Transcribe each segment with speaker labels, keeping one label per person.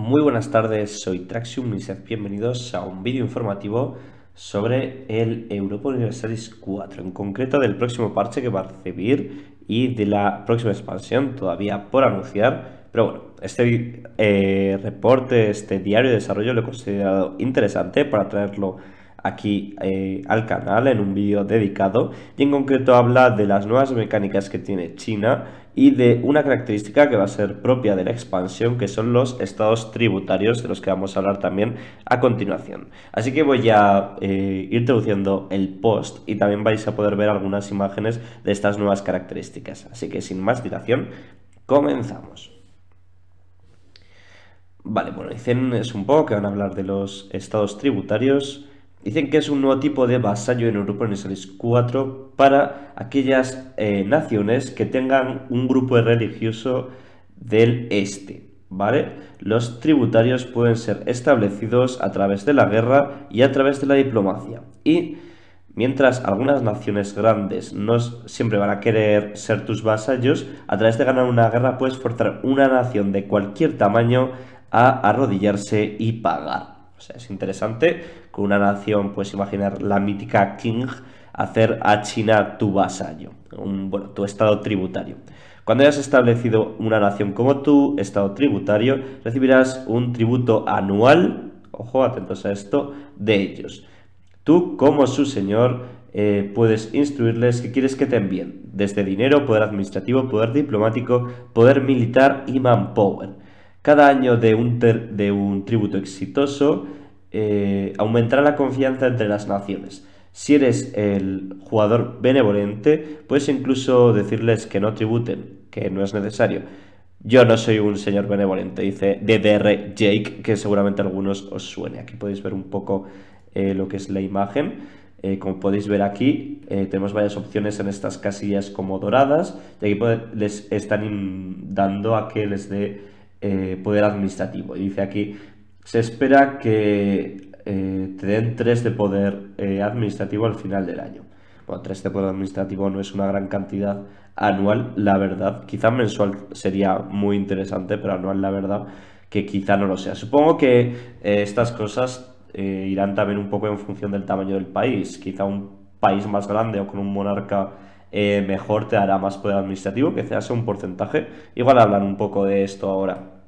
Speaker 1: Muy buenas tardes, soy Traxium y bienvenidos a un vídeo informativo sobre el Europa Universalis 4, en concreto del próximo parche que va a recibir y de la próxima expansión todavía por anunciar. Pero bueno, este eh, reporte, este diario de desarrollo lo he considerado interesante para traerlo aquí eh, al canal en un vídeo dedicado y en concreto habla de las nuevas mecánicas que tiene China y de una característica que va a ser propia de la expansión, que son los estados tributarios, de los que vamos a hablar también a continuación. Así que voy a eh, ir traduciendo el post y también vais a poder ver algunas imágenes de estas nuevas características. Así que sin más dilación, comenzamos. Vale, bueno, dicen es un poco que van a hablar de los estados tributarios, Dicen que es un nuevo tipo de vasallo en Europa Universalis 4 para aquellas eh, naciones que tengan un grupo religioso del este, ¿vale? Los tributarios pueden ser establecidos a través de la guerra y a través de la diplomacia. Y mientras algunas naciones grandes no siempre van a querer ser tus vasallos, a través de ganar una guerra puedes forzar una nación de cualquier tamaño a arrodillarse y pagar. O sea, es interesante una nación, pues imaginar la mítica King, hacer a China tu vasallo, bueno, tu estado tributario. Cuando hayas establecido una nación como tu estado tributario, recibirás un tributo anual, ojo, atentos a esto, de ellos. Tú, como su señor, eh, puedes instruirles que quieres que te envíen, desde dinero, poder administrativo, poder diplomático, poder militar y manpower. Cada año de un, de un tributo exitoso eh, aumentar la confianza entre las naciones. Si eres el jugador benevolente, puedes incluso decirles que no tributen, que no es necesario. Yo no soy un señor benevolente, dice DDR Jake, que seguramente algunos os suene. Aquí podéis ver un poco eh, lo que es la imagen. Eh, como podéis ver aquí, tenemos varias opciones en estas casillas como doradas. Y aquí les están dando a que les dé poder administrativo. Y dice aquí, se espera que eh, te den 3 de poder eh, administrativo al final del año. Bueno, 3 de poder administrativo no es una gran cantidad anual, la verdad. Quizá mensual sería muy interesante, pero anual, la verdad, que quizá no lo sea. Supongo que eh, estas cosas irán también un poco en función del tamaño del país. Quizá un país más grande o con un monarca mejor te dará más poder administrativo, que sea un porcentaje. Igual hablan un poco de esto ahora.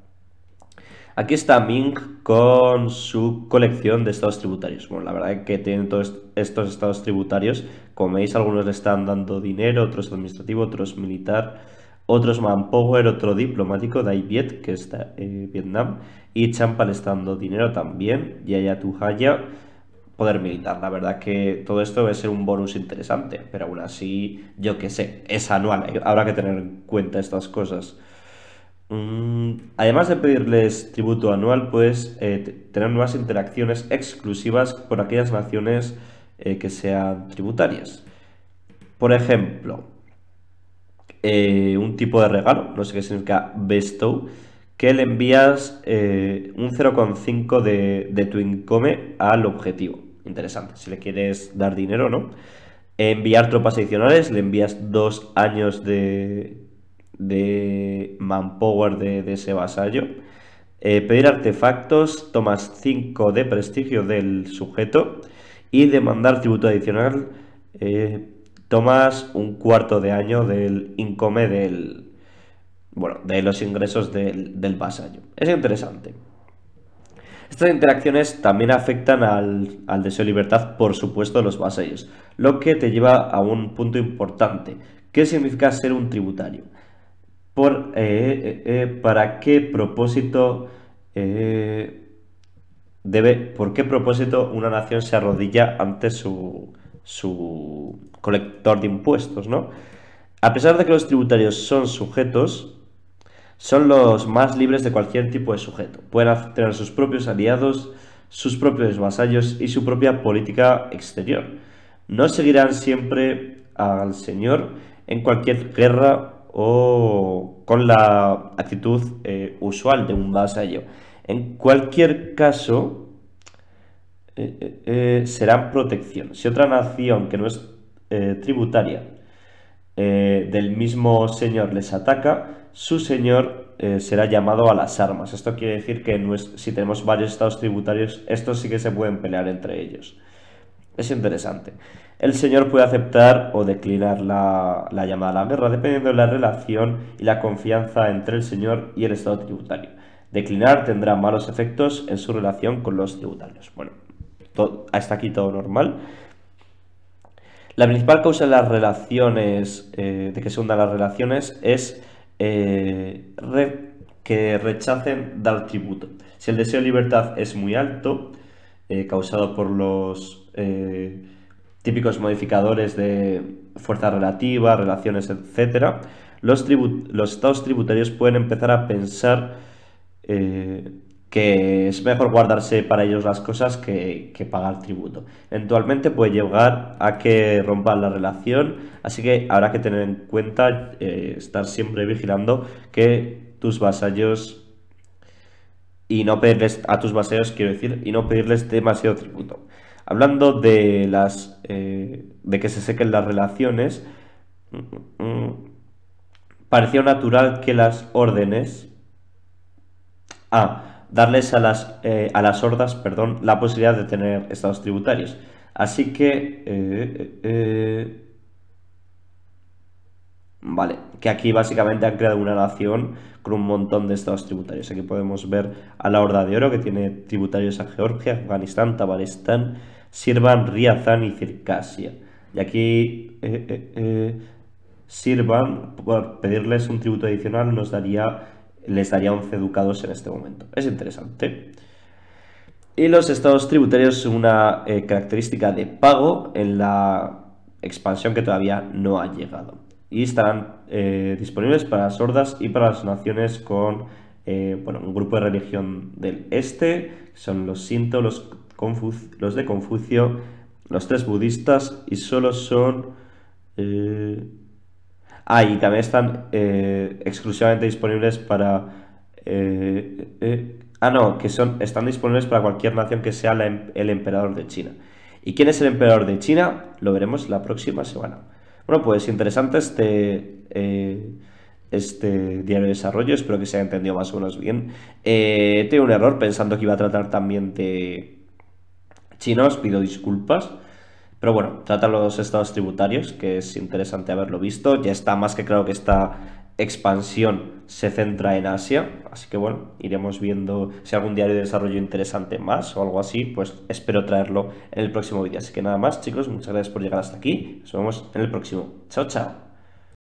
Speaker 1: Aquí está Ming con su colección de estados tributarios. Bueno, la verdad es que tienen todos estos estados tributarios. Como veis, algunos le están dando dinero, otros administrativos, otros militar, otros manpower, otro diplomático, Dai Viet, que está en Vietnam, y Champa le está dando dinero también, y Yaya Tuhaya, poder militar. La verdad es que todo esto debe ser un bonus interesante, pero aún así, yo qué sé, es anual, habrá que tener en cuenta estas cosas. Mm, además de pedirles tributo anual, puedes eh, tener nuevas interacciones exclusivas Por aquellas naciones eh, que sean tributarias. Por ejemplo, eh, un tipo de regalo, no sé qué significa bestow, que le envías un 0,5 de, de tu income al objetivo. Interesante, si le quieres dar dinero, ¿no? Enviar tropas adicionales, le envías dos años de, de manpower de, ese vasallo. Eh, pedir artefactos, tomas 5 de prestigio del sujeto y demandar tributo adicional, eh, tomas un cuarto de año del income del... Bueno, de los ingresos del, vasallo. Es interesante. Estas interacciones también afectan al, al deseo de libertad, por supuesto, de los vasallos, lo que te lleva a un punto importante. ¿Qué significa ser un tributario? por, eh, eh, eh, ¿para qué propósito debe, por qué propósito una nación se arrodilla ante su, su colector de impuestos, ¿no? A pesar de que los tributarios son sujetos, son los más libres de cualquier tipo de sujeto. Pueden tener sus propios aliados, sus propios vasallos y su propia política exterior. No seguirán siempre al Señor en cualquier guerra o con la actitud eh, usual de un vasallo. En cualquier caso, eh, eh, serán protección. Si otra nación que no es tributaria del mismo señor les ataca, su señor será llamado a las armas. Esto quiere decir que si tenemos varios estados tributarios, estos sí que se pueden pelear entre ellos. Es interesante el Señor puede aceptar o declinar la, llamada a la guerra, dependiendo de la relación y la confianza entre el Señor y el Estado tributario. Declinar tendrá malos efectos en su relación con los tributarios. Bueno, hasta aquí todo normal. La principal causa de las relaciones, eh, de que se hundan las relaciones, es eh, que rechacen dar tributo. Si el deseo de libertad es muy alto, eh, causado por los típicos modificadores de fuerza relativa, relaciones, etc., los, estados tributarios pueden empezar a pensar eh, que es mejor guardarse para ellos las cosas que, que, pagar tributo. Eventualmente puede llegar a que rompan la relación, así que habrá que tener en cuenta, eh, estar siempre vigilando que tus vasallos y no pedirles a tus vasallos, quiero decir, y no pedirles demasiado tributo. Hablando de las. Eh, de que se sequen las relaciones. Mm, mm, Pareció natural que las órdenes. a darles a las, eh, a las hordas perdón, la posibilidad de tener estados tributarios. Así que. Eh, Vale, que aquí básicamente han creado una nación con un montón de estados tributarios. Aquí podemos ver a la Horda de Oro que tiene tributarios a Georgia, Afganistán, Tabarestán, Sirvan, Riazán y Circasia. Y aquí eh, eh, eh, Sirvan, por pedirles un tributo adicional, nos daría, les daría 11 ducados en este momento. Es interesante. Y los estados tributarios una característica de pago en la expansión que todavía no ha llegado y estarán eh, disponibles para las sordas y para las naciones con eh, bueno, un grupo de religión del este, son los sinto los, de Confucio, los tres budistas y solo son... Eh, ah, y también están exclusivamente disponibles para... Ah, no, que son, están disponibles para cualquier nación que sea em, el emperador de China. ¿Y quién es el emperador de China? Lo veremos la próxima semana. Bueno, pues interesante este, eh, este diario de desarrollo, espero que se haya entendido más o menos bien. He eh, tenido un error pensando que iba a tratar también de chinos, pido disculpas. Pero bueno, trata los estados tributarios, que es interesante haberlo visto. Ya está más que claro que esta expansión se centra en Asia, así que bueno, iremos viendo si algún diario de desarrollo interesante más o algo así, pues espero traerlo en el próximo vídeo. Así que nada más chicos, muchas gracias por llegar hasta aquí, nos vemos en el próximo. Chao, chao.